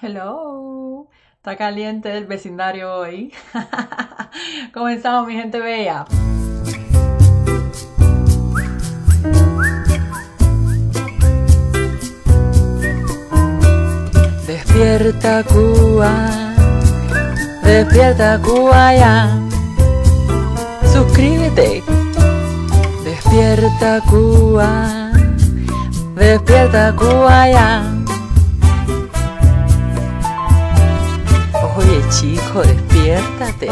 Hello, está caliente el vecindario hoy. Comenzamos, mi gente bella. Despierta Cuba, despierta Cuba ya. Suscríbete. Despierta Cuba, despierta Cuba ya. chico, despiértate.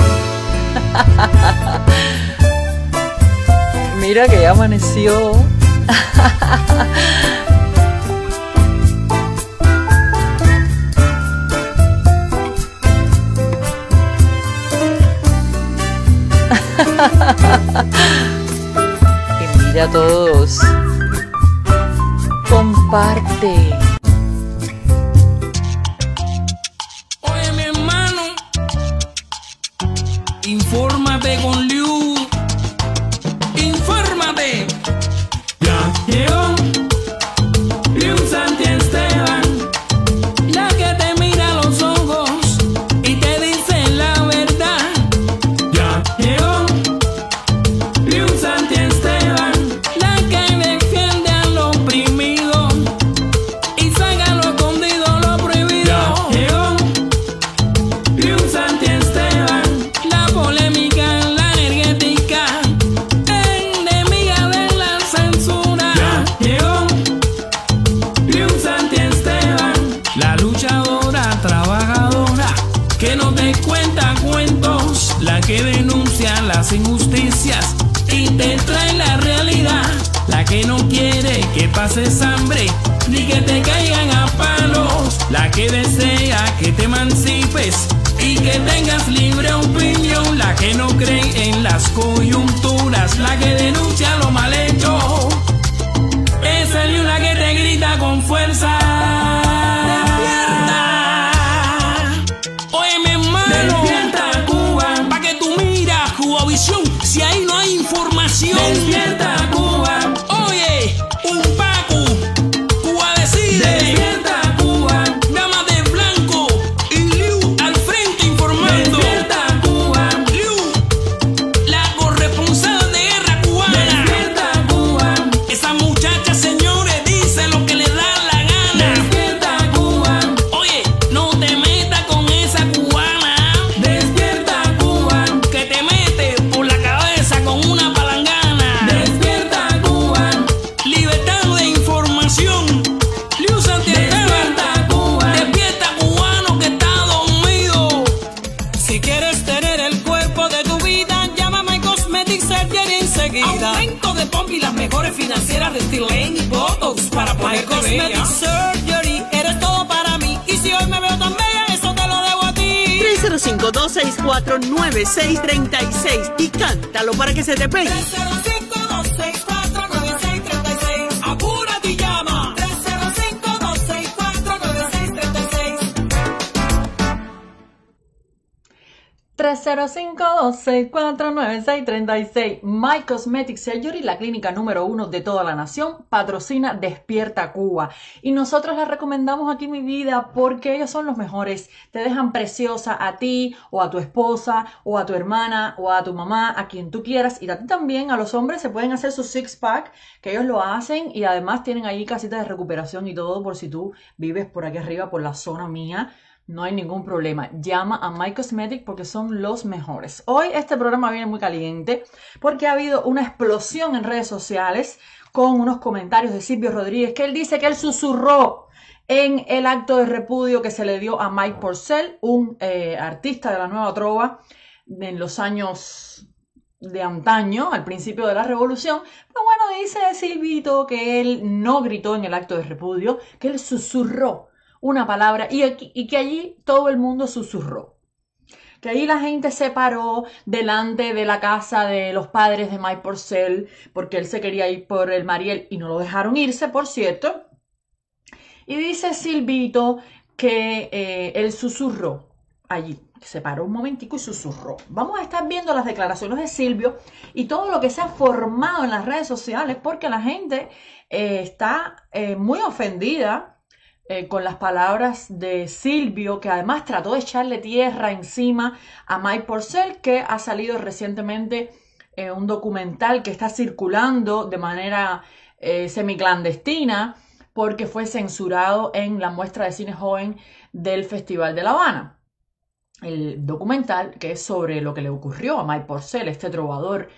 Mira que ya amaneció. y mira a todos. Comparte. vida. Aumento de pompi, las mejores financieras de Stilane y Botox para poner Cosmetic Surgery, eres todo para mí. Y si hoy me veo tan bella, eso te lo debo a ti. 305-264-9636 y cántalo para que se te pegue. 305 264 305-264-9636. My Cosmetic Surgery, la clínica número uno de toda la nación, patrocina Despierta Cuba. Y nosotros la recomendamos aquí, mi vida, porque ellos son los mejores. Te dejan preciosa a ti, o a tu esposa, o a tu hermana, o a tu mamá, a quien tú quieras. Y a ti también, a los hombres, se pueden hacer su six-pack, que ellos lo hacen. Y además tienen ahí casitas de recuperación y todo, por si tú vives por aquí arriba, por la zona mía no hay ningún problema. Llama a My Cosmetic porque son los mejores. Hoy este programa viene muy caliente porque ha habido una explosión en redes sociales con unos comentarios de Silvio Rodríguez que él dice que él susurró en el acto de repudio que se le dio a Mike Porcel, un eh, artista de la nueva trova en los años de antaño, al principio de la revolución, pero bueno, dice Silvito que él no gritó en el acto de repudio, que él susurró una palabra y, que allí todo el mundo susurró que ahí la gente se paró delante de la casa de los padres de Mike Porcel, porque él se quería ir por el Mariel y no lo dejaron irse, por cierto. Y dice Silvito que eh, él susurró allí. Se paró un momentico y susurró. Vamos a estar viendo las declaraciones de Silvio y todo lo que se ha formado en las redes sociales porque la gente eh, está eh, muy ofendida eh, con las palabras de Silvio, que además trató de echarle tierra encima a Mike Porcel, que ha salido recientemente eh, un documental que está circulando de manera eh, semiclandestina porque fue censurado en la muestra de cine joven del Festival de La Habana. El documental que es sobre lo que le ocurrió a Mike Porcel, este trovador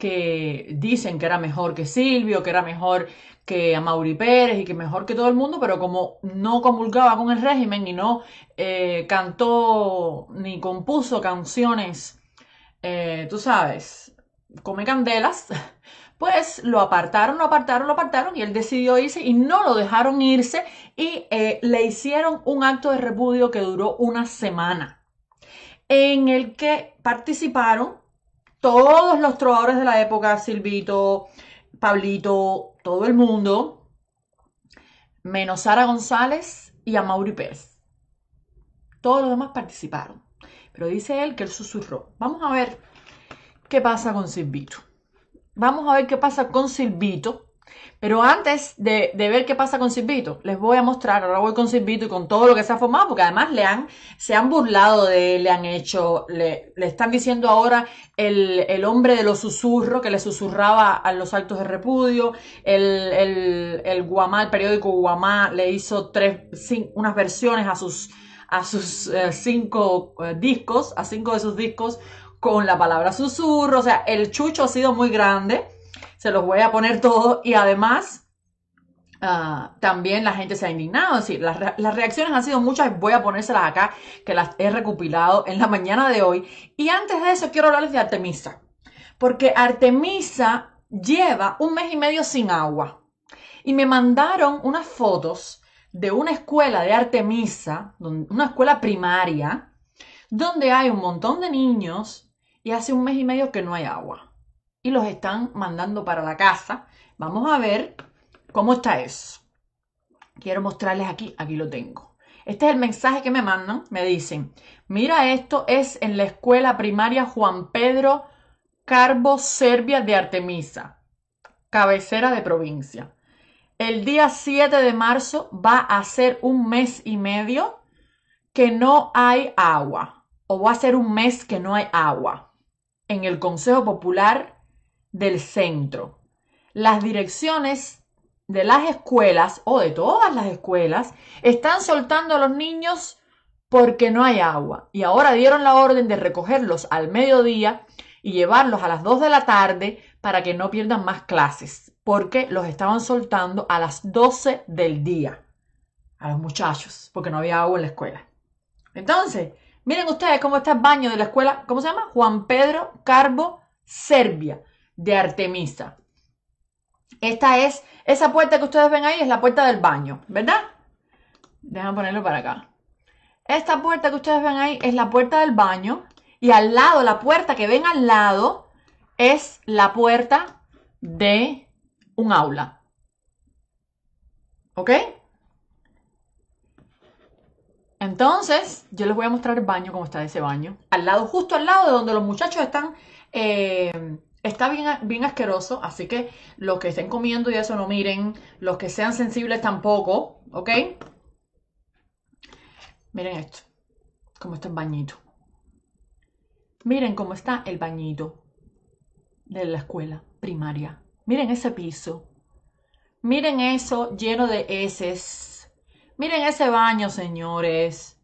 que dicen que era mejor que Silvio, que era mejor que a Mauri Pérez y que mejor que todo el mundo, pero como no comulgaba con el régimen y no eh, cantó ni compuso canciones, eh, tú sabes, come candelas, pues lo apartaron, lo apartaron, lo apartaron y él decidió irse y no lo dejaron irse y eh, le hicieron un acto de repudio que duró una semana en el que participaron todos los trovadores de la época, Silvito, Pablito, todo el mundo, menos Sara González y a Mauri Pérez. Todos los demás participaron. Pero dice él que él susurró. Vamos a ver qué pasa con Silvito. Vamos a ver qué pasa con Silvito pero antes de, ver qué pasa con Silvito, les voy a mostrar, ahora voy con Silvito y con todo lo que se ha formado, porque además le han, se han burlado de él, le han hecho, le, están diciendo ahora el, hombre de los susurros, que le susurraba a los actos de repudio, el, el, el Guamá, el periódico Guamá le hizo tres, unas versiones a sus, a sus eh, cinco eh, discos, a cinco de sus discos, con la palabra susurro, o sea, el chucho ha sido muy grande se los voy a poner todos y además ah, también la gente se ha indignado. las, las, reacciones han sido muchas, voy a ponérselas acá, que las he recopilado en la mañana de hoy. Y antes de eso quiero hablarles de Artemisa, porque Artemisa lleva un mes y medio sin agua. Y me mandaron unas fotos de una escuela de Artemisa, una escuela primaria, donde hay un montón de niños y hace un mes y medio que no hay agua y los están mandando para la casa. Vamos a ver cómo está eso. Quiero mostrarles aquí, aquí lo tengo. Este es el mensaje que me mandan, me dicen, mira esto es en la escuela primaria Juan Pedro Carbo Serbia de Artemisa, cabecera de provincia. El día 7 de marzo va a ser un mes y medio que no hay agua, o va a ser un mes que no hay agua en el Consejo Popular del centro. Las direcciones de las escuelas o de todas las escuelas están soltando a los niños porque no hay agua. Y ahora dieron la orden de recogerlos al mediodía y llevarlos a las 2 de la tarde para que no pierdan más clases, porque los estaban soltando a las 12 del día, a los muchachos, porque no había agua en la escuela. Entonces, miren ustedes cómo está el baño de la escuela, ¿cómo se llama? Juan Pedro Carbo, Serbia de Artemisa. Esta es, esa puerta que ustedes ven ahí es la puerta del baño, ¿verdad? Déjenme ponerlo para acá. Esta puerta que ustedes ven ahí es la puerta del baño y al lado, la puerta que ven al lado es la puerta de un aula. ¿Ok? Entonces, yo les voy a mostrar el baño, cómo está ese baño. Al lado, justo al lado de donde los muchachos están eh, está bien, bien asqueroso, así que los que estén comiendo y eso no miren, los que sean sensibles tampoco, ¿ok? Miren esto, cómo está el bañito. Miren cómo está el bañito de la escuela primaria. Miren ese piso. Miren eso lleno de heces. Miren ese baño, señores.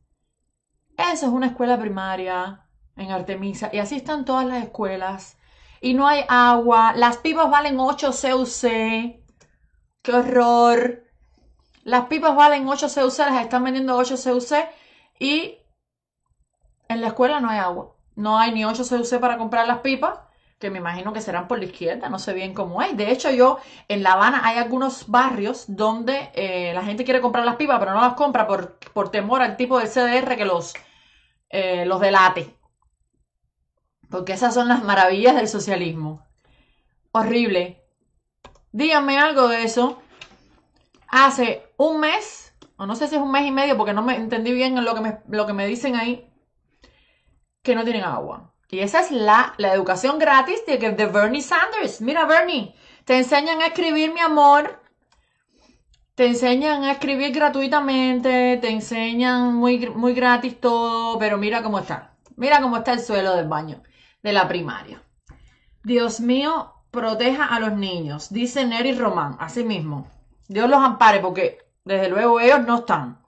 Eso es una escuela primaria en Artemisa. Y así están todas las escuelas y no hay agua. Las pipas valen 8 CUC. ¡Qué horror! Las pipas valen 8 CUC, las están vendiendo 8 CUC y en la escuela no hay agua. No hay ni 8 CUC para comprar las pipas, que me imagino que serán por la izquierda, no sé bien cómo es. De hecho, yo en La Habana hay algunos barrios donde eh, la gente quiere comprar las pipas, pero no las compra por, temor al tipo de CDR que los, eh, los delate. Porque esas son las maravillas del socialismo. Horrible. Díganme algo de eso. Hace un mes, o no sé si es un mes y medio, porque no me entendí bien lo que me, lo que me dicen ahí, que no tienen agua. Y esa es la, la educación gratis de, Bernie Sanders. Mira, Bernie, te enseñan a escribir, mi amor. Te enseñan a escribir gratuitamente, te enseñan muy, muy gratis todo, pero mira cómo está. Mira cómo está el suelo del baño de la primaria. Dios mío, proteja a los niños, dice Neri Román, así mismo. Dios los ampare porque desde luego ellos no están.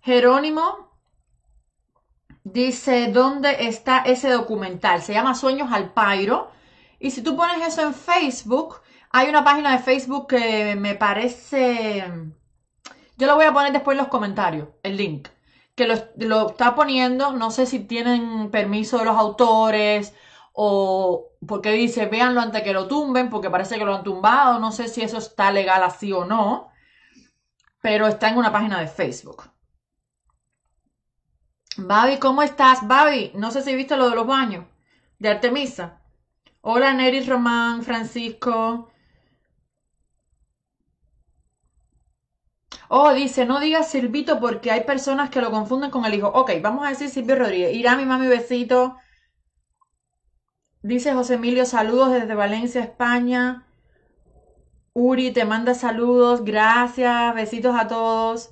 Jerónimo dice, ¿dónde está ese documental? Se llama Sueños al Pairo. Y si tú pones eso en Facebook, hay una página de Facebook que me parece... Yo lo voy a poner después en los comentarios, el link que lo, está poniendo, no sé si tienen permiso de los autores o porque dice, véanlo antes que lo tumben, porque parece que lo han tumbado, no sé si eso está legal así o no, pero está en una página de Facebook. Babi, ¿cómo estás? Babi, no sé si viste lo de los baños de Artemisa. Hola, Neris Román, Francisco. Oh, dice, no digas Silvito porque hay personas que lo confunden con el hijo. Ok, vamos a decir Silvio Rodríguez. Irá mi mami, besito. Dice José Emilio, saludos desde Valencia, España. Uri te manda saludos, gracias, besitos a todos.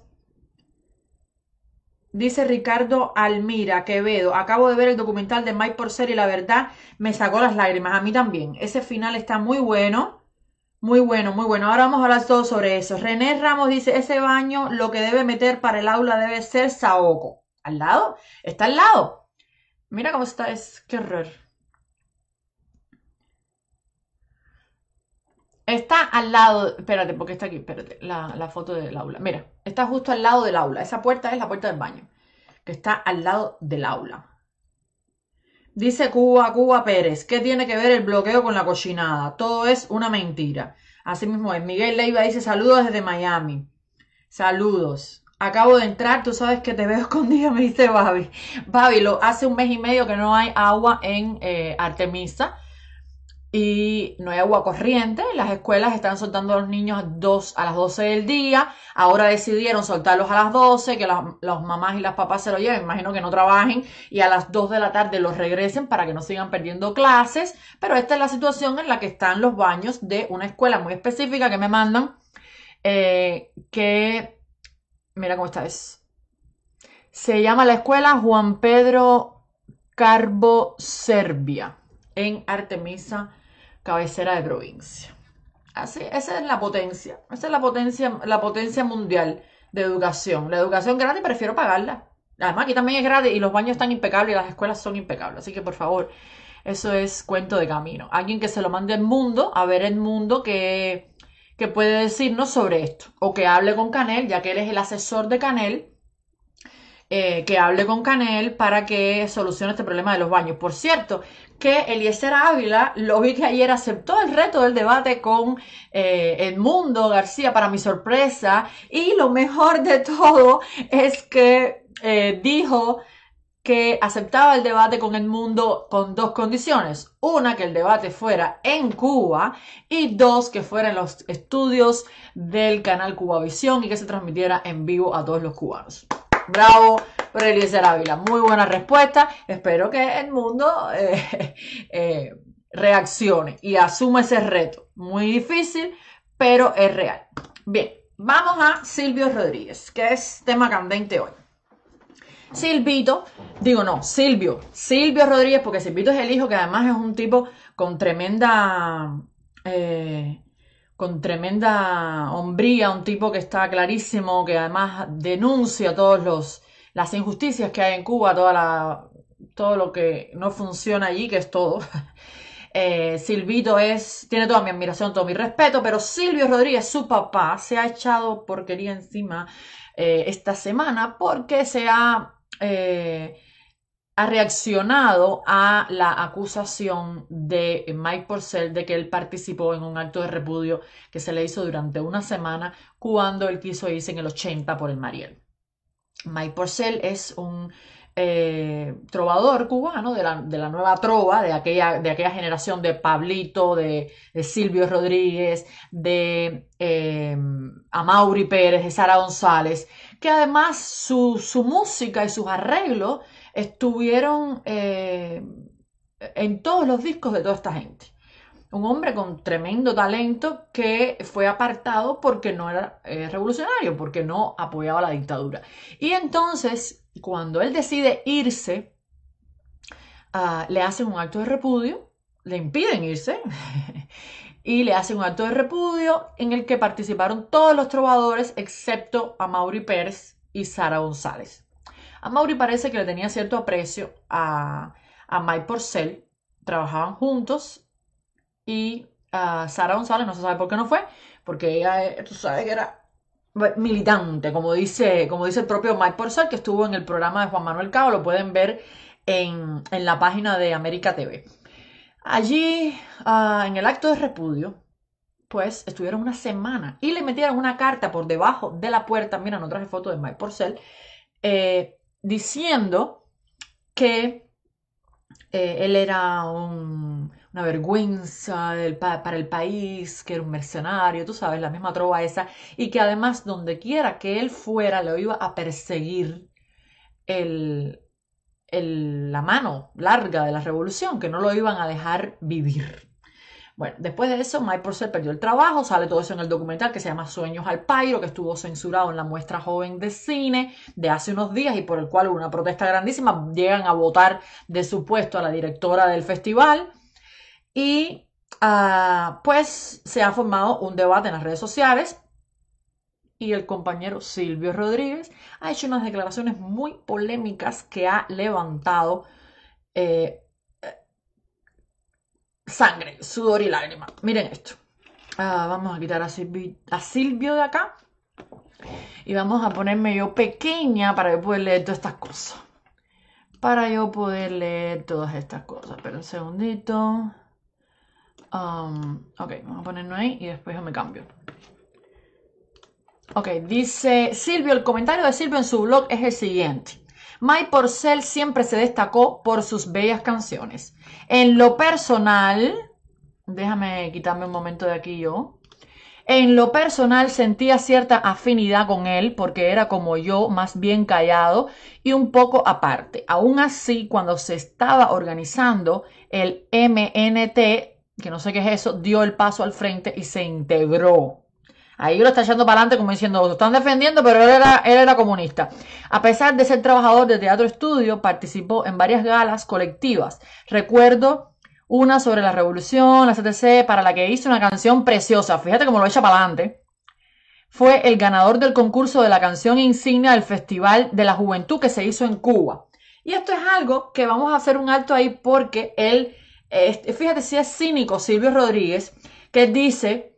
Dice Ricardo Almira, Quevedo, acabo de ver el documental de Mike ser y la verdad me sacó las lágrimas, a mí también. Ese final está muy bueno. Muy bueno, muy bueno. Ahora vamos a hablar todo sobre eso. René Ramos dice, ese baño lo que debe meter para el aula debe ser Saoko. ¿Al lado? Está al lado. Mira cómo está, es qué horror. Está al lado, espérate, porque está aquí, espérate, la foto del aula. Mira, está justo al lado del aula. Esa puerta es la puerta del baño, que está al lado del aula. Dice Cuba, Cuba Pérez, ¿qué tiene que ver el bloqueo con la cochinada? Todo es una mentira. Así mismo es. Miguel Leiva dice saludos desde Miami. Saludos. Acabo de entrar, tú sabes que te veo escondida, me dice Babi. Babi, hace un mes y medio que no hay agua en eh, Artemisa y no hay agua corriente. Las escuelas están soltando a los niños a las 12 del día. Ahora decidieron soltarlos a las 12, que las, mamás y las papás se lo lleven. Imagino que no trabajen y a las 2 de la tarde los regresen para que no sigan perdiendo clases. Pero esta es la situación en la que están los baños de una escuela muy específica que me mandan. Eh, que, mira cómo está Se llama la escuela Juan Pedro Carbo Serbia en Artemisa cabecera de provincia. Así, esa es la potencia, esa es la potencia, la potencia mundial de educación. La educación gratis prefiero pagarla. Además, aquí también es gratis y los baños están impecables y las escuelas son impecables. Así que, por favor, eso es cuento de camino. Alguien que se lo mande al mundo, a ver el mundo que, que puede decirnos sobre esto. O que hable con Canel, ya que él es el asesor de Canel eh, que hable con Canel para que solucione este problema de los baños. Por cierto, que Eliezer Ávila, lo vi que ayer aceptó el reto del debate con El eh, Edmundo García, para mi sorpresa, y lo mejor de todo es que eh, dijo que aceptaba el debate con el mundo con dos condiciones. Una, que el debate fuera en Cuba y dos, que fuera en los estudios del canal Cubavisión y que se transmitiera en vivo a todos los cubanos. Bravo, por la Ávila. Muy buena respuesta. Espero que el mundo eh, eh, reaccione y asuma ese reto. Muy difícil, pero es real. Bien, vamos a Silvio Rodríguez, que es tema candente hoy. Silvito, digo no, Silvio, Silvio Rodríguez, porque Silvito es el hijo que además es un tipo con tremenda eh, con tremenda hombría, un tipo que está clarísimo, que además denuncia todos los las injusticias que hay en Cuba, toda la, todo lo que no funciona allí, que es todo. Eh, Silvito es, tiene toda mi admiración, todo mi respeto, pero Silvio Rodríguez, su papá, se ha echado porquería encima eh, esta semana porque se ha eh, ha reaccionado a la acusación de Mike Porcel de que él participó en un acto de repudio que se le hizo durante una semana cuando él quiso irse en el 80 por el Mariel. Mike Porcel es un eh, trovador cubano de la, nueva trova, de aquella, de aquella generación de Pablito, de, Silvio Rodríguez, de eh, Amaury Pérez, de Sara González, que además su, su música y sus arreglos estuvieron eh, en todos los discos de toda esta gente. Un hombre con tremendo talento que fue apartado porque no era eh, revolucionario, porque no apoyaba la dictadura. Y entonces, cuando él decide irse, ah, le hacen un acto de repudio, le impiden irse. y le hacen un acto de repudio en el que participaron todos los trovadores excepto a Mauri Pérez y Sara González. A Mauri parece que le tenía cierto aprecio a, a Mike Porcel. Trabajaban juntos y a Sara González, no se sabe por qué no fue, porque ella, eh, tú sabes que era militante, como dice, como dice el propio Mike Porcel, que estuvo en el programa de Juan Manuel Cabo. lo pueden ver en, la página de América TV. Allí, ah, en el acto de repudio, pues estuvieron una semana y le metieron una carta por debajo de la puerta. Mira, no traje foto de Mike Porcel. Eh, diciendo que eh, él era una vergüenza para el país, que era un mercenario, tú sabes, la misma trova esa, y que además donde quiera que él fuera lo iba a perseguir el, la mano larga de la revolución, que no lo iban a dejar vivir. Bueno, después de eso, Mike Purcell perdió el trabajo, sale todo eso en el documental que se llama Sueños al Pairo, que estuvo censurado en la muestra joven de cine de hace unos días y por el cual hubo una protesta grandísima. Llegan a votar de su puesto a la directora del festival y ah, pues se ha formado un debate en las redes sociales y el compañero Silvio Rodríguez ha hecho unas declaraciones muy polémicas que ha levantado eh, sangre, sudor y lágrimas. Miren esto. Ah, vamos a quitar a, Silvio de acá. Y vamos a ponerme yo pequeña para yo poder leer todas estas cosas. Para yo poder leer todas estas cosas. Pero un segundito. Um, ok, vamos a ponernos ahí y después yo me cambio. Ok, dice Silvio, el comentario de Silvio en su blog es el siguiente. May Porcel siempre se destacó por sus bellas canciones. En lo personal, déjame quitarme un momento de aquí yo. En lo personal sentía cierta afinidad con él porque era como yo, más bien callado y un poco aparte. Aún así, cuando se estaba organizando el MNT, que no sé qué es eso, dio el paso al frente y se integró. Ahí lo está echando para adelante como diciendo, lo están defendiendo, pero él era, él era comunista. A pesar de ser trabajador de teatro estudio, participó en varias galas colectivas. Recuerdo una sobre la revolución, la CTC, para la que hizo una canción preciosa. Fíjate cómo lo echa para adelante. Fue el ganador del concurso de la canción insignia del Festival de la Juventud que se hizo en Cuba. Y esto es algo que vamos a hacer un alto ahí porque él, eh, fíjate si es cínico Silvio Rodríguez, que dice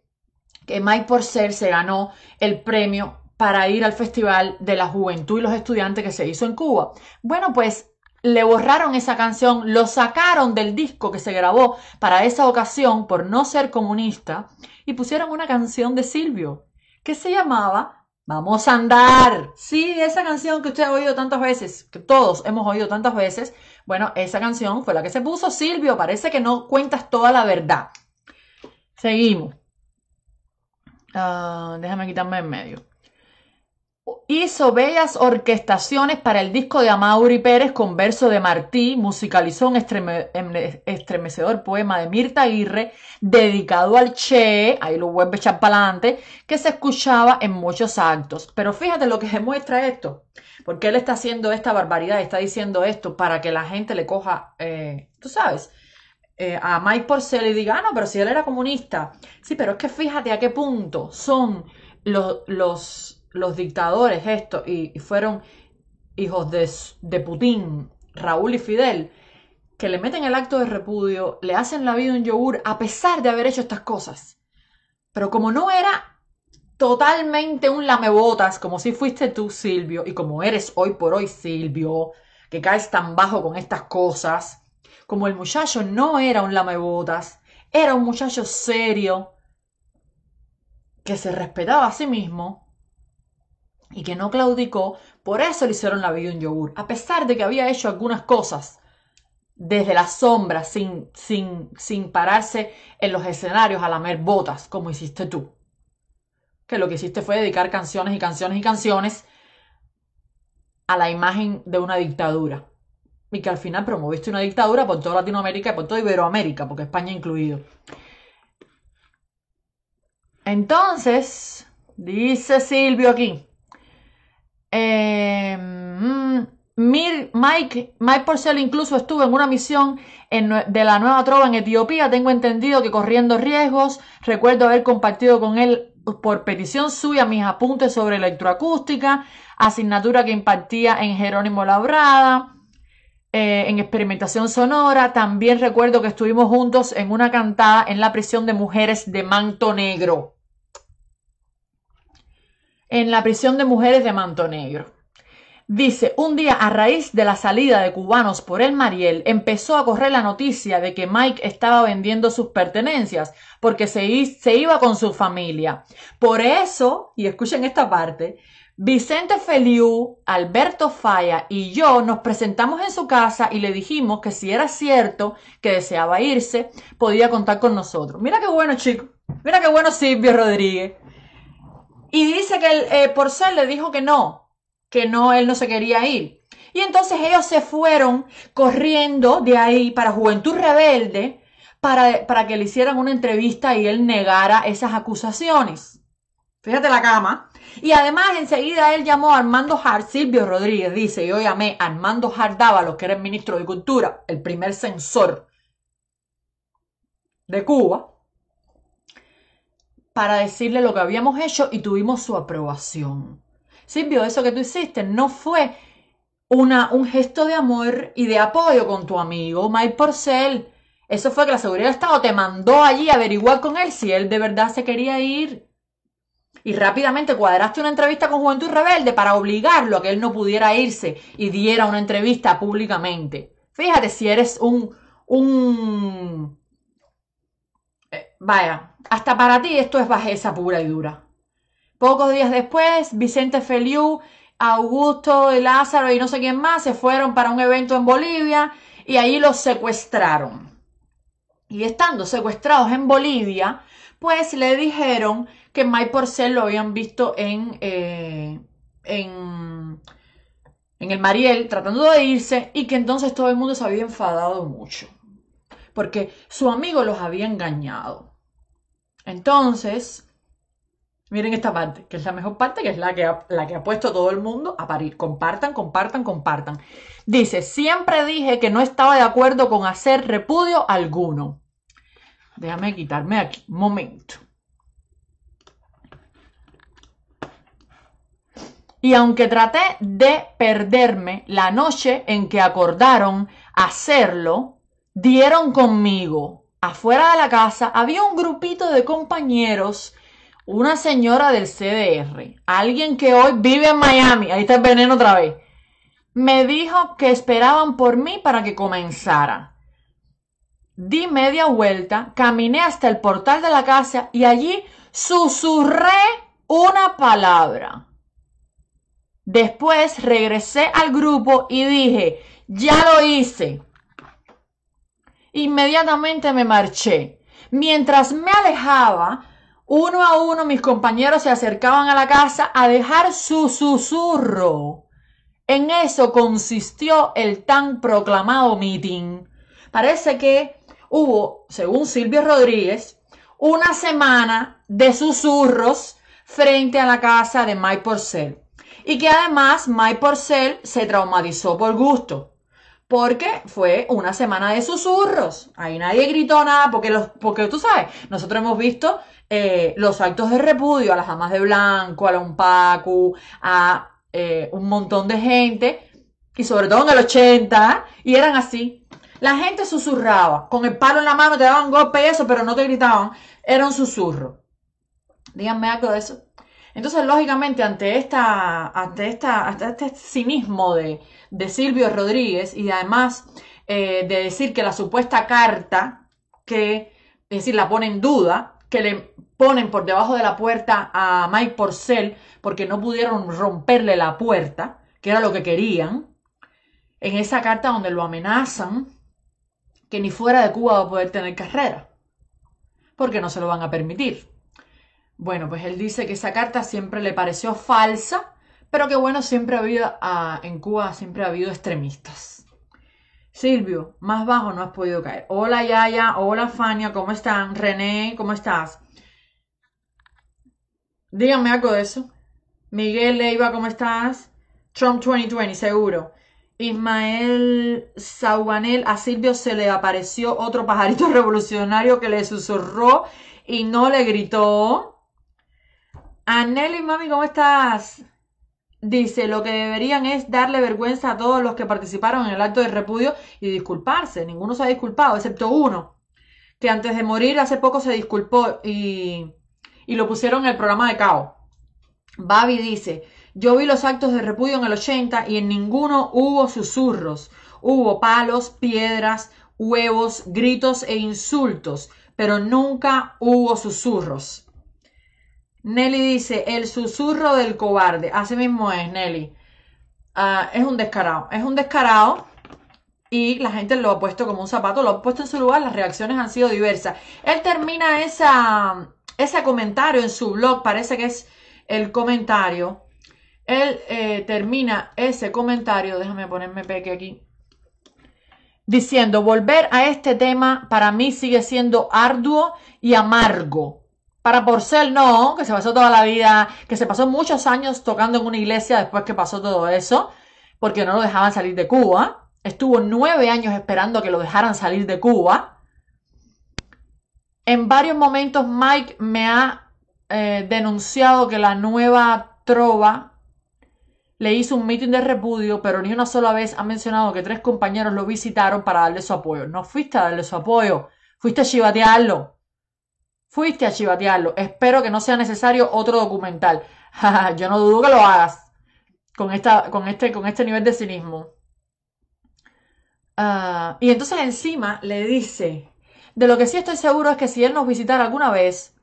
que Por Ser se ganó el premio para ir al Festival de la Juventud y los Estudiantes que se hizo en Cuba. Bueno, pues le borraron esa canción, lo sacaron del disco que se grabó para esa ocasión por no ser comunista y pusieron una canción de Silvio que se llamaba Vamos a andar. Sí, esa canción que usted ha oído tantas veces, que todos hemos oído tantas veces. Bueno, esa canción fue la que se puso Silvio. Parece que no cuentas toda la verdad. Seguimos. Ah, déjame quitarme en medio. Hizo bellas orquestaciones para el disco de Amaury Pérez con verso de Martí, musicalizó un em-, estremecedor poema de Mirta Aguirre dedicado al Che, ahí lo vuelve a echar para adelante, que se escuchaba en muchos actos. Pero fíjate lo que se muestra esto, porque él está haciendo esta barbaridad, está diciendo esto para que la gente le coja, eh, tú sabes, eh, a Mike Porcel y diga, ah, no, pero si él era comunista. Sí, pero es que fíjate a qué punto son los, los, los dictadores estos y, fueron hijos de, de Putin, Raúl y Fidel, que le meten el acto de repudio, le hacen la vida un yogur a pesar de haber hecho estas cosas. Pero como no era totalmente un lamebotas, como si fuiste tú, Silvio, y como eres hoy por hoy, Silvio, que caes tan bajo con estas cosas, como el muchacho no era un lamebotas, era un muchacho serio, que se respetaba a sí mismo y que no claudicó, por eso le hicieron la vida un yogur, a pesar de que había hecho algunas cosas desde la sombra, sin, sin, sin pararse en los escenarios a lamer botas, como hiciste tú. Que lo que hiciste fue dedicar canciones y canciones y canciones a la imagen de una dictadura y que al final promoviste una dictadura por toda Latinoamérica y por toda Iberoamérica, porque España incluido. Entonces, dice Silvio aquí, em, mm, Mike, Mike Porcel incluso estuvo en una misión de la nueva trova en Etiopía, tengo entendido que corriendo riesgos, recuerdo haber compartido con él por petición suya mis apuntes sobre electroacústica, asignatura que impartía en Jerónimo Labrada. Eh, en experimentación sonora. También recuerdo que estuvimos juntos en una cantada en la prisión de mujeres de Manto Negro. En la prisión de mujeres de Manto Negro. Dice, un día a raíz de la salida de cubanos por el Mariel, empezó a correr la noticia de que Mike estaba vendiendo sus pertenencias porque se iba con su familia. Por eso, y escuchen esta parte, Vicente Feliú, Alberto Falla y yo nos presentamos en su casa y le dijimos que si era cierto que deseaba irse, podía contar con nosotros. Mira qué bueno, chico. Mira qué bueno Silvio Rodríguez. Y dice que él eh, por ser le dijo que no, que no, él no se quería ir. Y entonces ellos se fueron corriendo de ahí para Juventud Rebelde para, para que le hicieran una entrevista y él negara esas acusaciones. Fíjate la cama. Y además enseguida él llamó a Armando Hart, Silvio Rodríguez dice, yo llamé a Armando Hart Dávalos, que era el ministro de Cultura, el primer censor de Cuba, para decirle lo que habíamos hecho y tuvimos su aprobación. Silvio, eso que tú hiciste no fue una, un gesto de amor y de apoyo con tu amigo Mike Porcel. Eso fue que la Seguridad del Estado te mandó allí a averiguar con él si él de verdad se quería ir y rápidamente cuadraste una entrevista con Juventud Rebelde para obligarlo a que él no pudiera irse y diera una entrevista públicamente. Fíjate si eres un... un eh, vaya, hasta para ti esto es bajeza pura y dura. Pocos días después, Vicente Feliú, Augusto de Lázaro y no sé quién más se fueron para un evento en Bolivia y ahí los secuestraron. Y estando secuestrados en Bolivia, pues le dijeron que Mike Porcel lo habían visto en, eh, en, en el Mariel tratando de irse y que entonces todo el mundo se había enfadado mucho porque su amigo los había engañado. Entonces, miren esta parte, que es la mejor parte, que es la que ha, la que ha puesto todo el mundo a parir. Compartan, compartan, compartan. Dice, siempre dije que no estaba de acuerdo con hacer repudio alguno. Déjame quitarme aquí, momento. y aunque traté de perderme la noche en que acordaron hacerlo, dieron conmigo. Afuera de la casa había un grupito de compañeros, una señora del CDR, alguien que hoy vive en Miami, ahí está el veneno otra vez, me dijo que esperaban por mí para que comenzara. Di media vuelta, caminé hasta el portal de la casa y allí susurré una palabra. Después regresé al grupo y dije, ya lo hice. Inmediatamente me marché. Mientras me alejaba, uno a uno mis compañeros se acercaban a la casa a dejar su susurro. En eso consistió el tan proclamado meeting. Parece que hubo, según Silvio Rodríguez, una semana de susurros frente a la casa de Mike Porcel y que además May Porcel se traumatizó por gusto. Porque fue una semana de susurros. Ahí nadie gritó nada, porque, los, porque tú sabes, nosotros hemos visto eh, los actos de repudio a las amas de blanco, a la Unpacu, a eh, un montón de gente, y sobre todo en el 80, y eran así. La gente susurraba, con el palo en la mano te daban golpe y eso, pero no te gritaban. Era un susurro. Díganme algo de eso. Entonces, lógicamente, ante, esta, ante, esta, ante este cinismo de, de, Silvio Rodríguez y además eh, de decir que la supuesta carta, que es decir, la pone en duda, que le ponen por debajo de la puerta a Mike Porcel porque no pudieron romperle la puerta, que era lo que querían, en esa carta donde lo amenazan que ni fuera de Cuba va a poder tener carrera, porque no se lo van a permitir. Bueno, pues él dice que esa carta siempre le pareció falsa, pero que bueno, siempre ha habido, ah, en Cuba siempre ha habido extremistas. Silvio, más bajo no has podido caer. Hola Yaya, hola Fania, ¿cómo están? René, ¿cómo estás? Díganme algo de eso. Miguel Leiva, ¿cómo estás? Trump 2020, seguro. Ismael Saubanel, a Silvio se le apareció otro pajarito revolucionario que le susurró y no le gritó. Anneli, ah, mami, ¿cómo estás? Dice, lo que deberían es darle vergüenza a todos los que participaron en el acto de repudio y disculparse. Ninguno se ha disculpado, excepto uno, que antes de morir hace poco se disculpó y, y lo pusieron en el programa de CAO. Babi dice, yo vi los actos de repudio en el 80 y en ninguno hubo susurros. Hubo palos, piedras, huevos, gritos e insultos, pero nunca hubo susurros. Nelly dice, el susurro del cobarde. Así mismo es, Nelly. Ah, es un descarado. Es un descarado y la gente lo ha puesto como un zapato, lo ha puesto en su lugar, las reacciones han sido diversas. Él termina esa, ese comentario en su blog, parece que es el comentario. Él eh, termina ese comentario, déjame ponerme peque aquí, diciendo, volver a este tema para mí sigue siendo arduo y amargo para Porcel no, que se pasó toda la vida, que se pasó muchos años tocando en una iglesia después que pasó todo eso, porque no lo dejaban salir de Cuba. Estuvo nueve años esperando que lo dejaran salir de Cuba. En varios momentos Mike me ha eh, denunciado que la nueva trova le hizo un mitin de repudio, pero ni una sola vez ha mencionado que tres compañeros lo visitaron para darle su apoyo. No fuiste a darle su apoyo, fuiste a chivatearlo. Fuiste a chivatearlo. Espero que no sea necesario otro documental. Yo no dudo que lo hagas. Con, esta, con, este, con este nivel de cinismo. Ah, y entonces encima le dice, de lo que sí estoy seguro es que si él nos visitara alguna vez,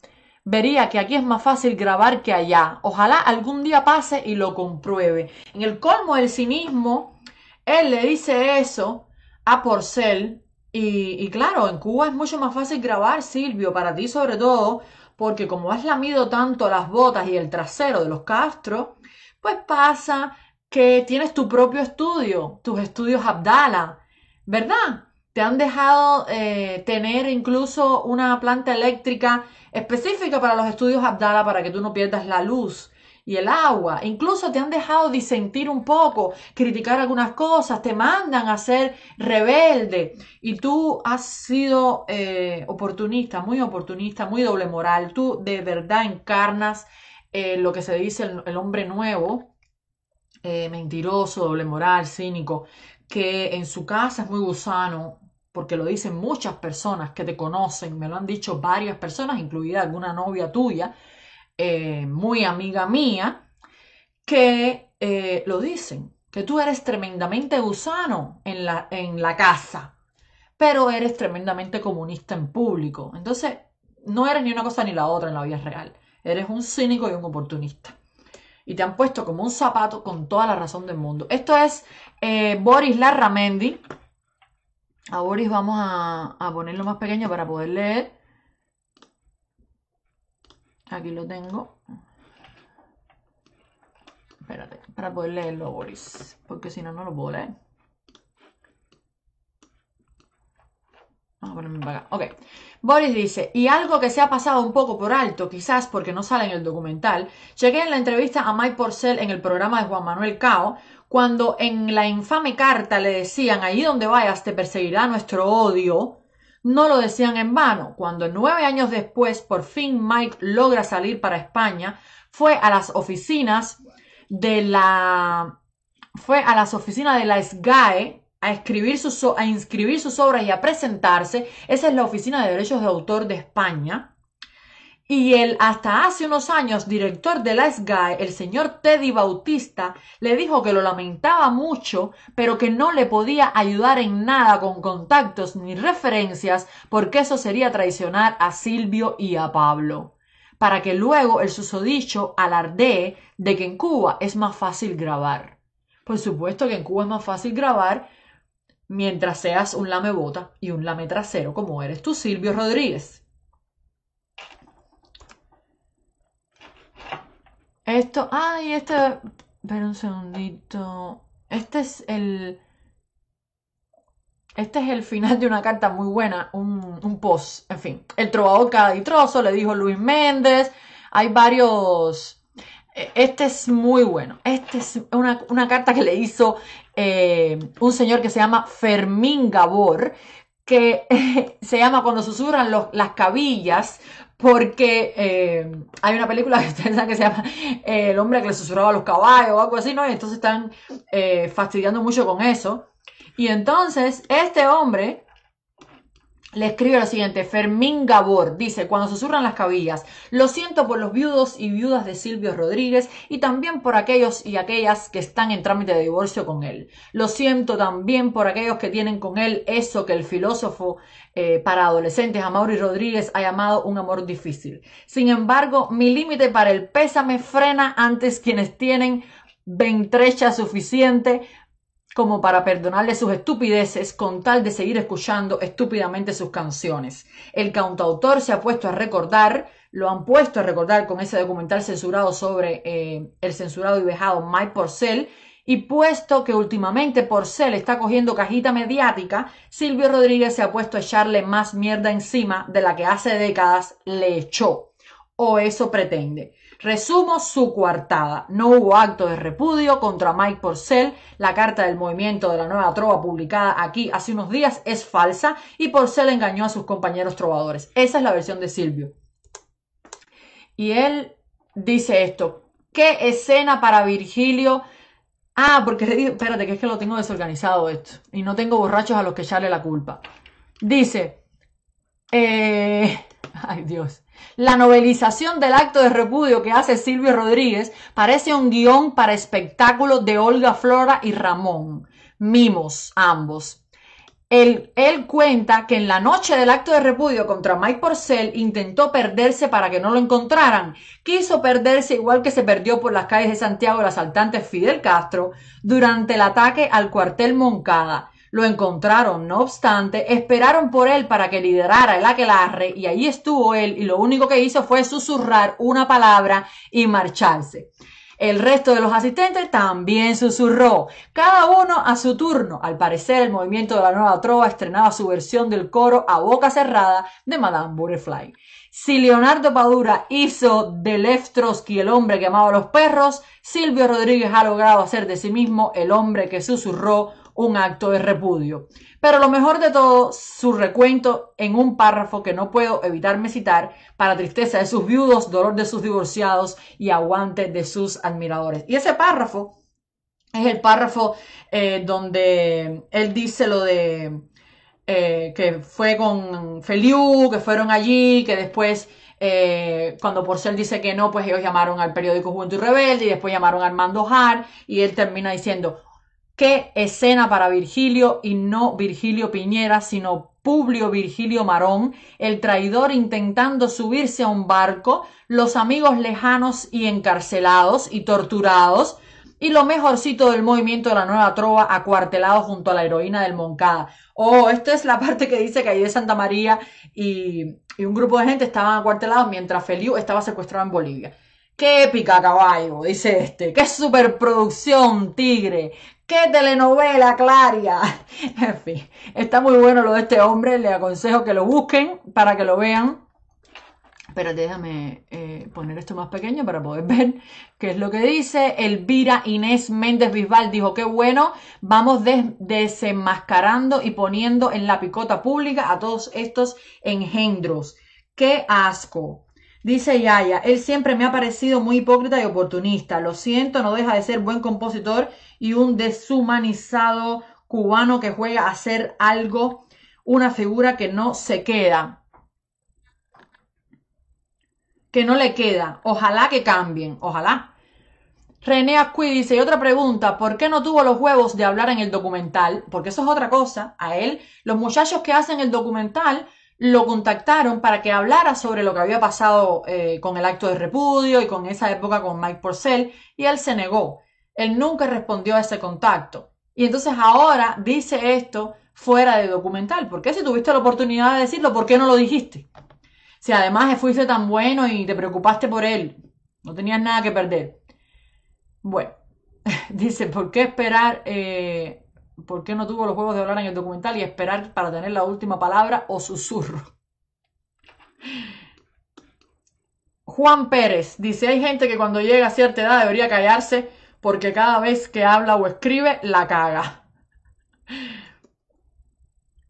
vería que aquí es más fácil grabar que allá. Ojalá algún día pase y lo compruebe. En el colmo del cinismo, él le dice eso a Porcel, y, claro, en Cuba es mucho más fácil grabar, Silvio, para ti sobre todo, porque como has lamido tanto las botas y el trasero de los Castro, pues pasa que tienes tu propio estudio, tus estudios Abdala, ¿verdad? Te han dejado eh, tener incluso una planta eléctrica específica para los estudios Abdala para que tú no pierdas la luz y el agua. Incluso te han dejado disentir un poco, criticar algunas cosas, te mandan a ser rebelde y tú has sido eh, oportunista, muy oportunista, muy doble moral. Tú de verdad encarnas eh, lo que se dice el, hombre nuevo, eh, mentiroso, doble moral, cínico, que en su casa es muy gusano, porque lo dicen muchas personas que te conocen, me lo han dicho varias personas, incluida alguna novia tuya, eh, muy amiga mía, que eh, lo dicen, que tú eres tremendamente gusano en la, en la casa, pero eres tremendamente comunista en público. Entonces, no eres ni una cosa ni la otra en la vida real. Eres un cínico y un oportunista. Y te han puesto como un zapato con toda la razón del mundo. Esto es eh, Boris Larramendi. A Boris vamos a ponerlo más pequeño para poder leer. Aquí lo tengo. Espérate, para poder leerlo, Boris. Porque si no, no lo puedo leer. Vamos a ponerme para acá. Ok. Boris dice, y algo que se ha pasado un poco por alto, quizás porque no sale en el documental, llegué en la entrevista a Mike Porcel en el programa de Juan Manuel Cao, cuando en la infame carta le decían, allí donde vayas te perseguirá nuestro odio, no lo decían en vano. Cuando nueve años después por fin Mike logra salir para España, fue a las oficinas de la fue a las oficinas de la SGAE a, escribir sus, a inscribir sus obras y a presentarse. Esa es la Oficina de Derechos de Autor de España. Y el hasta hace unos años director de la SGAE, el señor Teddy Bautista, le dijo que lo lamentaba mucho, pero que no le podía ayudar en nada con contactos ni referencias, porque eso sería traicionar a Silvio y a Pablo. Para que luego el susodicho alardee de que en Cuba es más fácil grabar. Por supuesto que en Cuba es más fácil grabar mientras seas un bota y un lame trasero como eres tú, Silvio Rodríguez. Esto, ay, este, espera un segundito. Este es el, este es el final de una carta muy buena, un, un post, en fin. El trovador trozo, le dijo Luis Méndez, hay varios... E, este es muy bueno. Este es una, carta que le hizo eh, un señor que se llama Fermín Gabor, que se llama Cuando susurran las cabillas porque eh, hay una película que ustedes saben que se llama eh, El hombre que le susurraba a los caballos o algo así, ¿no? Y entonces están eh, fastidiando mucho con eso. Y entonces este hombre le escribe lo siguiente, Fermín Gabor dice, cuando susurran las cabillas, lo siento por los viudos y viudas de Silvio Rodríguez y también por aquellos y aquellas que están en trámite de divorcio con él. Lo siento también por aquellos que tienen con él eso que el filósofo eh, para adolescentes Amaury Rodríguez ha llamado un amor difícil. Sin embargo, mi límite para el pésame frena antes quienes tienen ventrecha suficiente como para perdonarle sus estupideces con tal de seguir escuchando estúpidamente sus canciones. El cantautor se ha puesto a recordar, lo han puesto a recordar con ese documental censurado sobre eh, el censurado y vejado Mike Porcel, y puesto que últimamente Porcel está cogiendo cajita mediática, Silvio Rodríguez se ha puesto a echarle más mierda encima de la que hace décadas le echó. O eso pretende. Resumo su coartada. No hubo acto de repudio contra Mike Porcel. La carta del movimiento de la nueva trova publicada aquí hace unos días es falsa y Porcel engañó a sus compañeros trovadores. Esa es la versión de Silvio. Y él dice esto. ¿Qué escena para Virgilio? Ah, porque espérate, que es que lo tengo desorganizado esto. Y no tengo borrachos a los que echarle la culpa. Dice. Eh, ay Dios, la novelización del acto de repudio que hace Silvio Rodríguez parece un guión para espectáculo de Olga Flora y Ramón. Mimos ambos. Él, él, cuenta que en la noche del acto de repudio contra Mike Porcel intentó perderse para que no lo encontraran. Quiso perderse igual que se perdió por las calles de Santiago el asaltante Fidel Castro durante el ataque al cuartel Moncada. Lo encontraron, no obstante, esperaron por él para que liderara el aquelarre y allí estuvo él y lo único que hizo fue susurrar una palabra y marcharse. El resto de los asistentes también susurró, cada uno a su turno. Al parecer, el movimiento de la nueva trova estrenaba su versión del coro a boca cerrada de Madame Butterfly. Si Leonardo Padura hizo de Lev Trotsky el hombre que amaba a los perros, Silvio Rodríguez ha logrado hacer de sí mismo el hombre que susurró un acto de repudio. Pero lo mejor de todo, su recuento en un párrafo que no puedo evitarme citar para tristeza de sus viudos, dolor de sus divorciados y aguante de sus admiradores. Y ese párrafo es el párrafo eh, donde él dice lo de eh, que fue con Feliu, que fueron allí, que después... Eh, cuando Porcel dice que no, pues ellos llamaron al periódico Juventud Rebelde y después llamaron a Armando Hart, y él termina diciendo, Qué escena para Virgilio y no Virgilio Piñera, sino Publio Virgilio Marón, el traidor intentando subirse a un barco, los amigos lejanos y encarcelados y torturados, y lo mejorcito del movimiento de la nueva trova acuartelado junto a la heroína del Moncada. Oh, esta es la parte que dice que ahí de Santa María y, y, un grupo de gente estaban acuartelados mientras Feliu estaba secuestrado en Bolivia. ¡Qué épica, caballo! Dice este. ¡Qué superproducción, tigre! telenovela, Claria. En fin, está muy bueno lo de este hombre, le aconsejo que lo busquen para que lo vean. Pero déjame eh, poner esto más pequeño para poder ver qué es lo que dice. Elvira Inés Méndez Bisbal dijo, qué bueno, vamos desenmascarando y poniendo en la picota pública a todos estos engendros. Qué asco. Dice Yaya, él siempre me ha parecido muy hipócrita y oportunista. Lo siento, no deja de ser buen compositor y un deshumanizado cubano que juega a ser algo, una figura que no se queda. Que no le queda. Ojalá que cambien, ojalá. René Ascuí dice, y otra pregunta, ¿por qué no tuvo los huevos de hablar en el documental? Porque eso es otra cosa. A él, los muchachos que hacen el documental lo contactaron para que hablara sobre lo que había pasado eh, con el acto de repudio y con esa época con Mike Porcel, y él se negó. Él nunca respondió a ese contacto. Y entonces ahora dice esto fuera de documental. ¿Por qué si tuviste la oportunidad de decirlo, por qué no lo dijiste? Si además fuiste tan bueno y te preocupaste por él, no tenías nada que perder. Bueno, dice, ¿por qué esperar eh, ¿Por qué no tuvo los juegos de hablar en el documental y esperar para tener la última palabra o susurro? Juan Pérez dice, hay gente que cuando llega a cierta edad debería callarse porque cada vez que habla o escribe la caga.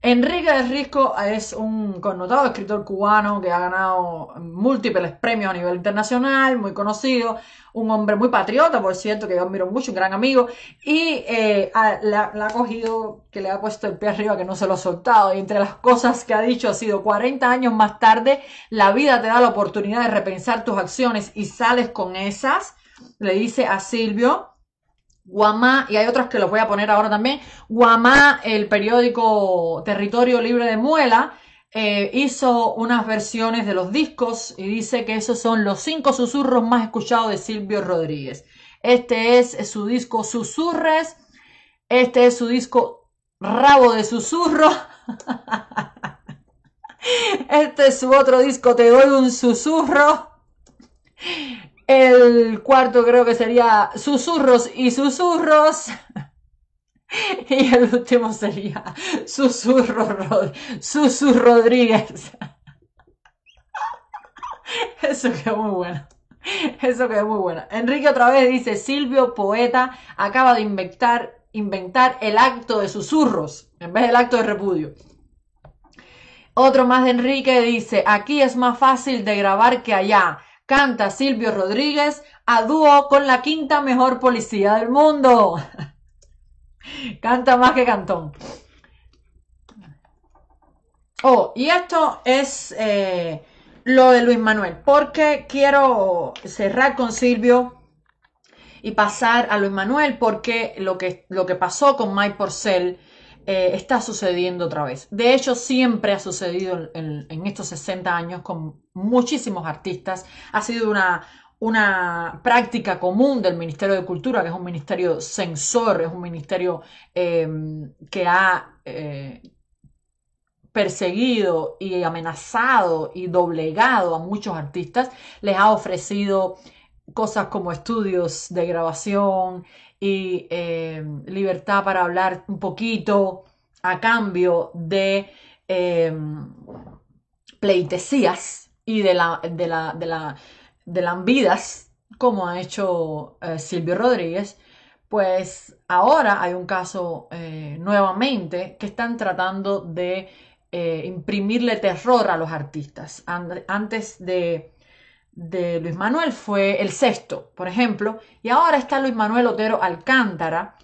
Enrique del Risco es un connotado escritor cubano que ha ganado múltiples premios a nivel internacional, muy conocido, un hombre muy patriota, por cierto, que yo admiro mucho, un gran amigo, y eh, le ha cogido, que le ha puesto el pie arriba, que no se lo ha soltado, y entre las cosas que ha dicho ha sido 40 años más tarde, la vida te da la oportunidad de repensar tus acciones y sales con esas, le dice a Silvio, Guamá, y hay otros que los voy a poner ahora también, Guamá, el periódico Territorio Libre de Muela, eh, hizo unas versiones de los discos y dice que esos son los cinco susurros más escuchados de Silvio Rodríguez. Este es, es su disco Susurres, este es su disco Rabo de Susurro, este es su otro disco Te doy un susurro. El cuarto creo que sería susurros y susurros. Y el último sería Susurro, Susurros Rodríguez. Eso quedó muy bueno. Eso quedó muy bueno. Enrique otra vez dice, Silvio Poeta acaba de inventar, inventar el acto de susurros en vez del acto de repudio. Otro más de Enrique dice, aquí es más fácil de grabar que allá canta Silvio Rodríguez a dúo con la quinta mejor policía del mundo. canta más que Cantón. Oh, y esto es eh, lo de Luis Manuel, porque quiero cerrar con Silvio y pasar a Luis Manuel, porque lo que, lo que pasó con Mike Porcel eh, está sucediendo otra vez. De hecho, siempre ha sucedido en, estos 60 años con muchísimos artistas. Ha sido una, una práctica común del Ministerio de Cultura, que es un ministerio censor, es un ministerio eh, que ha eh, perseguido y amenazado y doblegado a muchos artistas, les ha ofrecido cosas como estudios de grabación y em, libertad para hablar un poquito a cambio de em, pleitesías y de la, de la, de como ha hecho eh, Silvio Rodríguez, pues ahora hay un caso eh, nuevamente que están tratando de eh, imprimirle terror a los artistas. antes de de Luis Manuel fue el sexto, por ejemplo, y ahora está Luis Manuel Otero Alcántara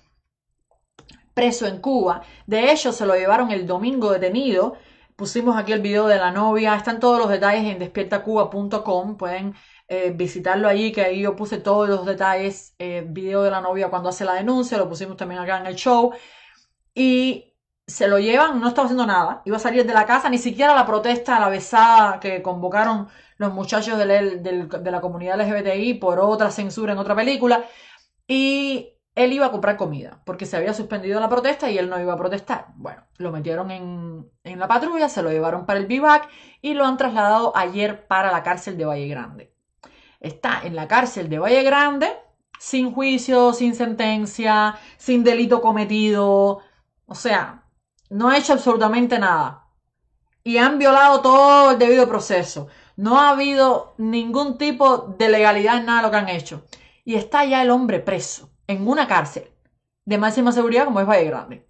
preso en Cuba. De hecho, se lo llevaron el domingo detenido. Pusimos aquí el video de la novia. Están todos los detalles en despiertacuba.com. Pueden eh, visitarlo allí, que ahí yo puse todos los detalles, eh, video de la novia cuando hace la denuncia, lo pusimos también acá en el show. Y se lo llevan, no estaba haciendo nada, iba a salir de la casa, ni siquiera la protesta, la besada que convocaron los muchachos de la comunidad LGBTI por otra censura en otra película. Y él iba a comprar comida, porque se había suspendido la protesta y él no iba a protestar. Bueno, lo metieron en, en la patrulla, se lo llevaron para el vivac y lo han trasladado ayer para la cárcel de Valle Grande. Está en la cárcel de Valle Grande, sin juicio, sin sentencia, sin delito cometido. O sea, no ha hecho absolutamente nada. Y han violado todo el debido proceso. No ha habido ningún tipo de legalidad en nada lo que han hecho. Y está ya el hombre preso en una cárcel de máxima seguridad como es Valle Grande.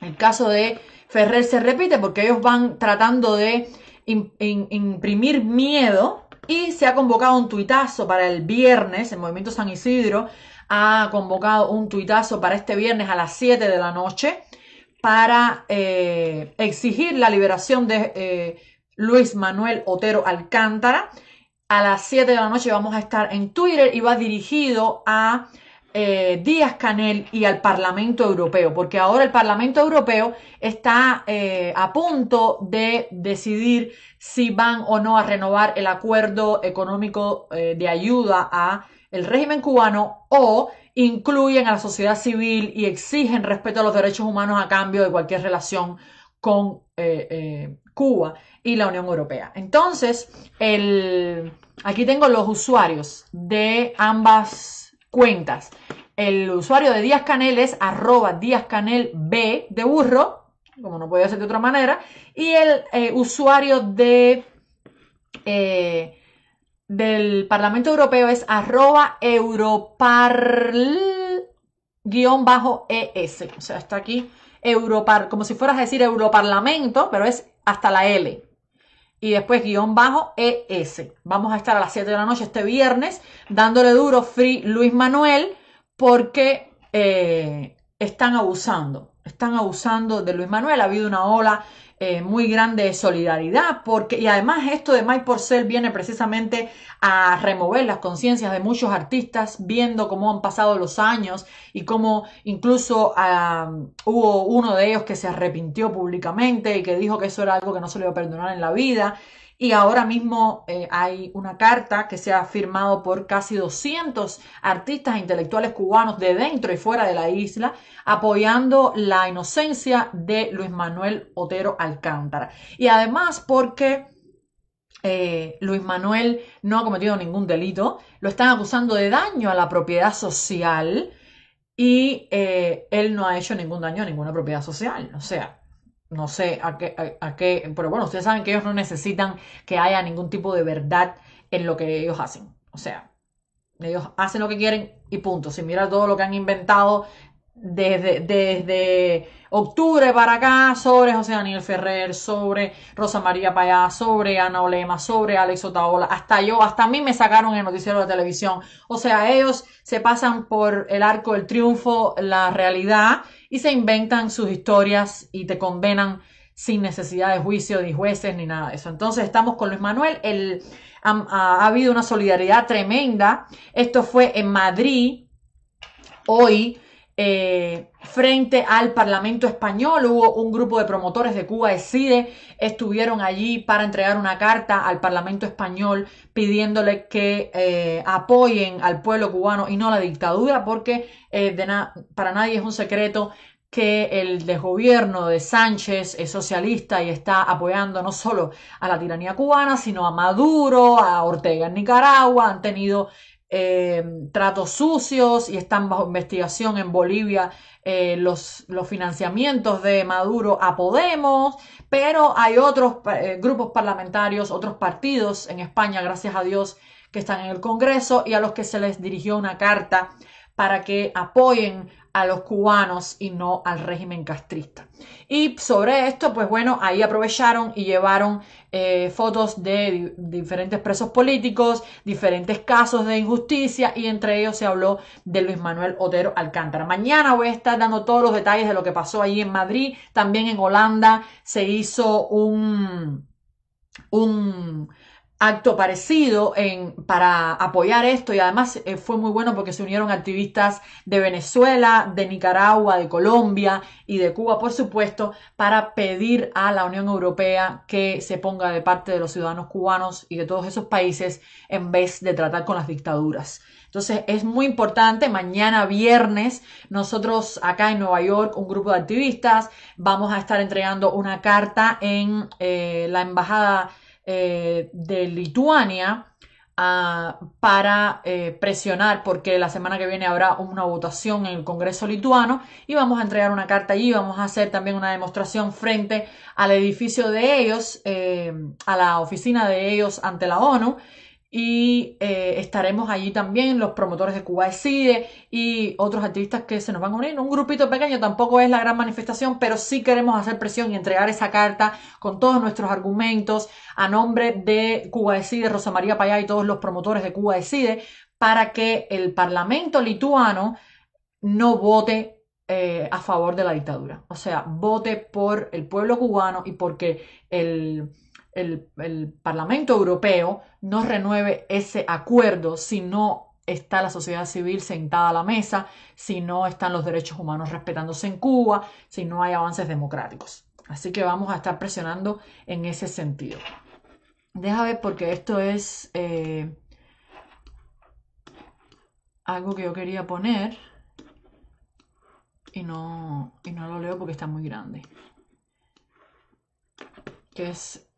El caso de Ferrer se repite porque ellos van tratando de imprimir miedo y se ha convocado un tuitazo para el viernes, el Movimiento San Isidro ha convocado un tuitazo para este viernes a las 7 de la noche para eh, exigir la liberación de eh, Luis Manuel Otero Alcántara. A las 7 de la noche vamos a estar en Twitter y va dirigido a eh, Díaz Canel y al Parlamento Europeo, porque ahora el Parlamento Europeo está eh, a punto de decidir si van o no a renovar el acuerdo económico eh, de ayuda a el régimen cubano o incluyen a la sociedad civil y exigen respeto a los derechos humanos a cambio de cualquier relación con Cuba y la Unión Europea. Entonces, aquí tengo los usuarios de ambas cuentas. El usuario de Díaz Canel es arroba Díaz Canel B de burro, como no podía ser de otra manera, y el eh, usuario de... Eh, del Parlamento Europeo es arroba europarl-es. O sea, está aquí europar, como si fueras a decir europarlamento, pero es hasta la L y después guión bajo ES. Vamos a estar a las 7 de la noche este viernes dándole duro Free Luis Manuel porque eh, están abusando están abusando de Luis Manuel. Ha habido una ola eh, muy grande de solidaridad, porque, y además esto de Mike Porcel viene precisamente a remover las conciencias de muchos artistas, viendo cómo han pasado los años y cómo incluso hubo uno de ellos que se arrepintió públicamente y que dijo que eso era algo que no se le iba a perdonar en la vida y ahora mismo eh, hay una carta que se ha firmado por casi 200 artistas e intelectuales cubanos de dentro y fuera de la isla apoyando la inocencia de Luis Manuel Otero Alcántara. Y además porque... Eh, Luis Manuel no ha cometido ningún delito, lo están acusando de daño a la propiedad social y eh, él no ha hecho ningún daño a ninguna propiedad social. O sea, no sé a qué, a, qué, pero bueno, ustedes saben que ellos no necesitan que haya ningún tipo de verdad en lo que ellos hacen. O sea, ellos hacen lo que quieren y punto. Si mira todo lo que han inventado desde, desde octubre para acá sobre José Daniel Ferrer, sobre Rosa María Payá, sobre Ana Olema, sobre Alex Otaola, hasta yo, hasta a mí me sacaron el noticiero de la televisión. O sea, ellos se pasan por el arco del triunfo, la realidad y se inventan sus historias y te condenan sin necesidad de juicio, ni jueces, ni nada de eso. Entonces estamos con Luis Manuel, el, ha habido una solidaridad tremenda. Esto fue en Madrid, hoy, eh, frente al Parlamento español. Hubo un grupo de promotores de Cuba Decide, e, estuvieron allí para entregar una carta al Parlamento español pidiéndole que eh, apoyen al pueblo cubano y no a la dictadura, porque eh, para nadie es un secreto que el desgobierno de Sánchez es socialista y está apoyando no solo a la tiranía cubana, sino a Maduro, a Ortega en Nicaragua, han tenido Em, tratos sucios y están bajo investigación en Bolivia eh, los, los, financiamientos de Maduro a Podemos, pero hay otros eh, grupos parlamentarios, otros partidos en España, gracias a Dios, que están en el Congreso y a los que se les dirigió una carta para que apoyen a los cubanos y no al régimen castrista. Y sobre esto, pues bueno, ahí aprovecharon y llevaron eh, fotos de diferentes presos políticos, diferentes casos de injusticia y entre ellos se habló de Luis Manuel Otero Alcántara. Mañana voy a estar dando todos los detalles de lo que pasó ahí en Madrid. También en Holanda se hizo un, un acto parecido en, para apoyar esto y además eh, fue muy bueno porque se unieron activistas de Venezuela, de Nicaragua, de Colombia y de Cuba, por supuesto, para pedir a la Unión Europea que se ponga de parte de los ciudadanos cubanos y de todos esos países en vez de tratar con las dictaduras. Entonces es muy importante, mañana viernes nosotros acá en Nueva York, un grupo de activistas, vamos a estar entregando una carta en eh, la Embajada eh, de Lituania ah, para eh, presionar, porque la semana que viene habrá una votación en el Congreso lituano y vamos a entregar una carta allí, vamos a hacer también una demostración frente al edificio de ellos, eh, a la oficina de ellos ante la ONU y eh, estaremos allí también los promotores de Cuba Decide y otros activistas que se nos van a unir. Un grupito pequeño tampoco es la gran manifestación, pero sí queremos hacer presión y entregar esa carta con todos nuestros argumentos a nombre de Cuba Decide, Rosa María Payá y todos los promotores de Cuba Decide para que el Parlamento lituano no vote eh, a favor de la dictadura. O sea, vote por el pueblo cubano y porque el el, Parlamento Europeo no renueve ese acuerdo si no está la sociedad civil sentada a la mesa, si no están los derechos humanos respetándose en Cuba, si no hay avances democráticos. Así que vamos a estar presionando en ese sentido. Deja ver porque esto es eh, algo que yo quería poner y no, y no lo leo porque está muy grande. Que es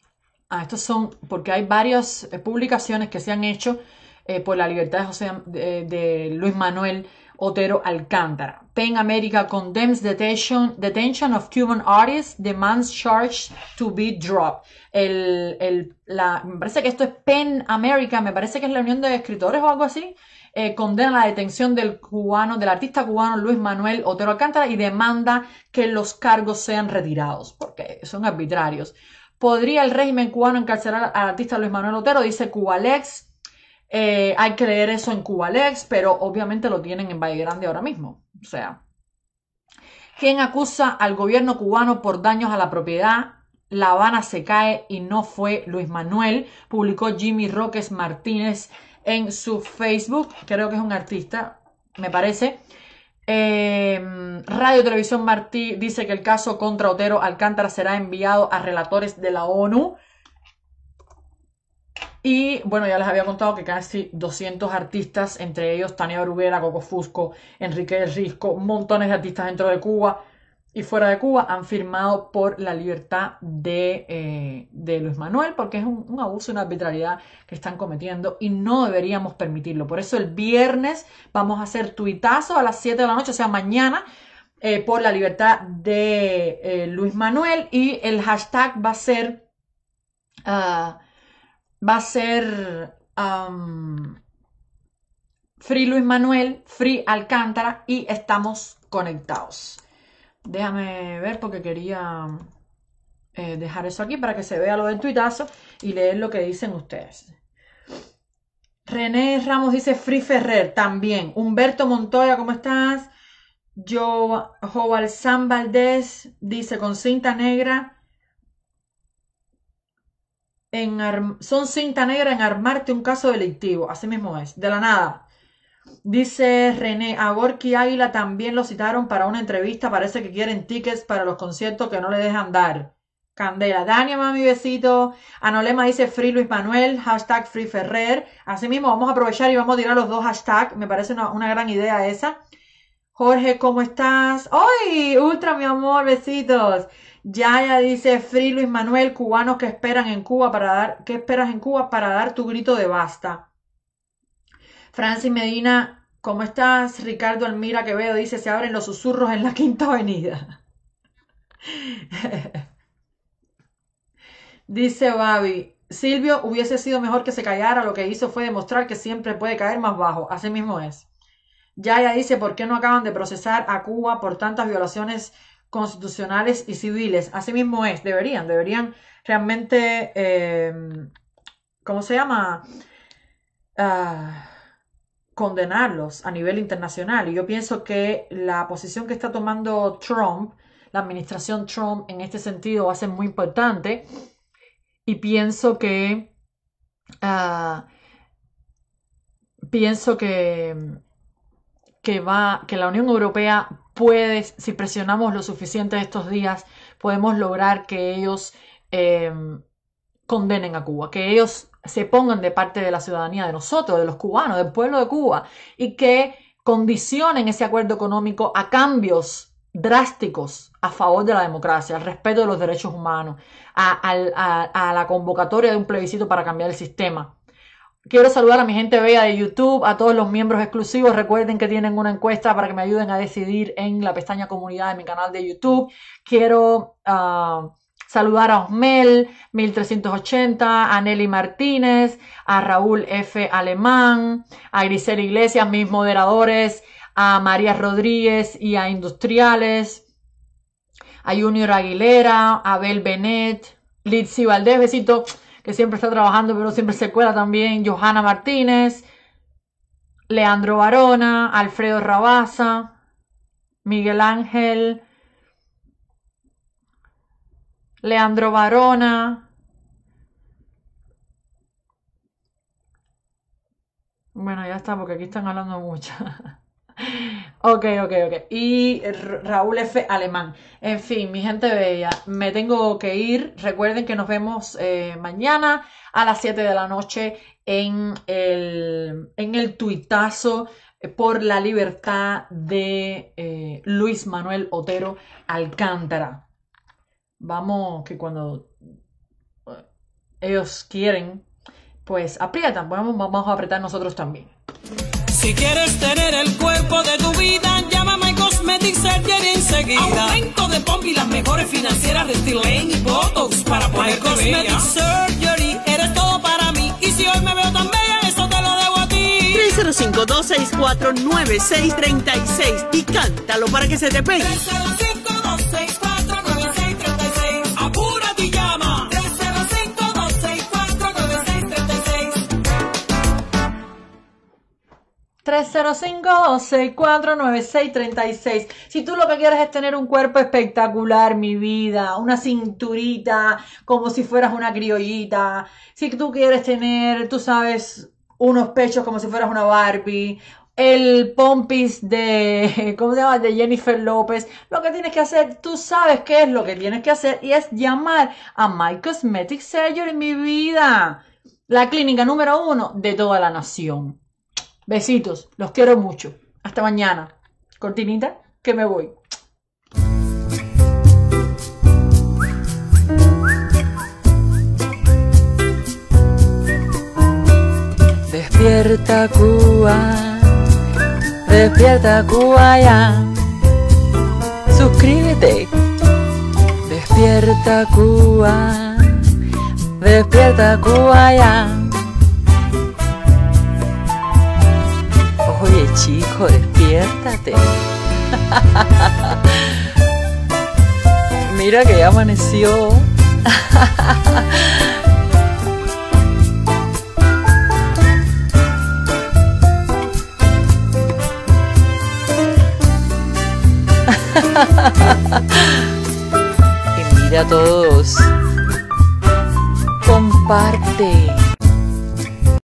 Ah, estos son, porque hay varias eh, publicaciones que se han hecho eh, por la libertad de, José, de, Luis Manuel Otero Alcántara. PEN America condemns detention, detention of Cuban artists, demands charge to be dropped. me parece que esto es PEN America, me parece que es la unión de escritores o algo así. Eh, condena la detención del cubano, del artista cubano Luis Manuel Otero Alcántara y demanda que los cargos sean retirados, porque son arbitrarios. ¿Podría el régimen cubano encarcelar al artista Luis Manuel Otero? Dice Cubalex. Eh, hay que leer eso en Cubalex, pero obviamente lo tienen en Valle Grande ahora mismo. O sea, ¿quién acusa al gobierno cubano por daños a la propiedad? La Habana se cae y no fue Luis Manuel, publicó Jimmy Roques Martínez en su Facebook. Creo que es un artista, me parece. Eh, Radio Televisión Martí dice que el caso contra Otero Alcántara será enviado a relatores de la ONU. Y bueno, ya les había contado que casi 200 artistas, entre ellos Tania Bruguera, Coco Fusco, Enrique del Risco, montones de artistas dentro de Cuba, y fuera de Cuba han firmado por la libertad de, eh, Luis Manuel porque es un, abuso, una arbitrariedad que están cometiendo y no deberíamos permitirlo. Por eso el viernes vamos a hacer tuitazo a las 7 de la noche, o sea, mañana. Eh, por la libertad de eh, Luis Manuel y el hashtag va a ser ah, va a ser Free Luis Manuel, Free Alcántara y estamos conectados. Déjame ver porque quería eh, dejar eso aquí para que se vea lo del tuitazo y leer lo que dicen ustedes. René Ramos dice Free Ferrer también. Humberto Montoya, ¿cómo estás? Yo, San Valdés dice con cinta negra. En, son cinta negra en armarte un caso delictivo. Así mismo es. De la nada. Dice René, a Gorky Águila también lo citaron para una entrevista. Parece que quieren tickets para los conciertos que no le dejan dar. Candela, Dania, mami, besito. Anolema dice Free Luis Manuel, hashtag Free Ferrer. Asimismo, vamos a aprovechar y vamos a tirar los dos hashtags. Me parece una, gran idea esa. Jorge, ¿cómo estás? ¡Ay! Ultra, mi amor, besitos. Yaya dice Free Luis Manuel, cubanos que esperan en Cuba para dar, ¿qué esperas en Cuba para dar tu grito de basta? Francis Medina, ¿cómo estás? Ricardo Almira veo, dice, se abren los susurros en la Quinta Avenida. dice Babi, Silvio hubiese sido mejor que se callara, lo que hizo fue demostrar que siempre puede caer más bajo, así mismo es. Yaya dice, ¿por qué no acaban de procesar a Cuba por tantas violaciones constitucionales y civiles? Así mismo es, deberían, deberían realmente, eh, ¿cómo se llama? Ah, condenarlos a nivel internacional. Y yo pienso que la posición que está tomando Trump, la administración Trump en este sentido va a ser muy importante. Y pienso que... Ah, pienso que, que, va, que la Unión Europea puede, si presionamos lo suficiente estos días, podemos lograr que ellos eh, condenen a Cuba, que ellos se pongan de parte de la ciudadanía, de nosotros, de los cubanos, del pueblo de Cuba, y que condicionen ese acuerdo económico a cambios drásticos a favor de la democracia, al respeto de los derechos humanos, a, la convocatoria de un plebiscito para cambiar el sistema. Quiero saludar a mi gente bella de YouTube, a todos los miembros exclusivos. Recuerden que tienen una encuesta para que me ayuden a decidir en la pestaña comunidad de mi canal de YouTube. Quiero ah, Saludar a Osmel 1380, a Nelly Martínez, a Raúl F. Alemán, a Grisel Iglesias, mis moderadores, a María Rodríguez y a Industriales, a Junior Aguilera, a Abel Benet, Litsi Valdés, besito, que siempre está trabajando, pero siempre se cuela también, Johanna Martínez, Leandro Barona, Alfredo Rabaza, Miguel Ángel, Leandro Barona. Bueno, ya está, porque aquí están hablando mucho. ok, ok, ok. Y Raúl F. Alemán. En fin, mi gente bella, me tengo que ir. Recuerden que nos vemos eh, mañana a las 7 de la noche en el, tuitazo eh, por la libertad de eh, Luis Manuel Otero Alcántara vamos, que cuando eh, ellos quieren, pues aprietan, vamos, vamos a apretar nosotros también. Si quieres tener el cuerpo de tu vida, llámame Cosmetics Surgery enseguida. Aumento de pompi, las mejores financieras, de T-Lane y Botox para My Cosmetics Surgery, eres todo para mí. Y si hoy me veo tan bella, eso te lo debo a ti. 305-264-9636 y cántalo para que se te pegue. 305 Si tú lo que quieres es tener un cuerpo espectacular, mi vida, una cinturita como si fueras una criollita, si tú quieres tener, tú sabes, unos pechos como si fueras una Barbie, el pompis de, ¿cómo se llama? De Jennifer López. Lo que tienes que hacer, tú sabes qué es lo que tienes que hacer y es llamar a My Cosmetic Surgery, mi vida. La clínica número uno de toda la nación. Besitos, los quiero mucho. Hasta mañana. Cortinita, que me voy. Despierta Cuba, despierta Cuba Suscríbete. Despierta Cuba, despierta Cuba chico, despiértate. Mira que ya amaneció. y mira a todos. Comparte.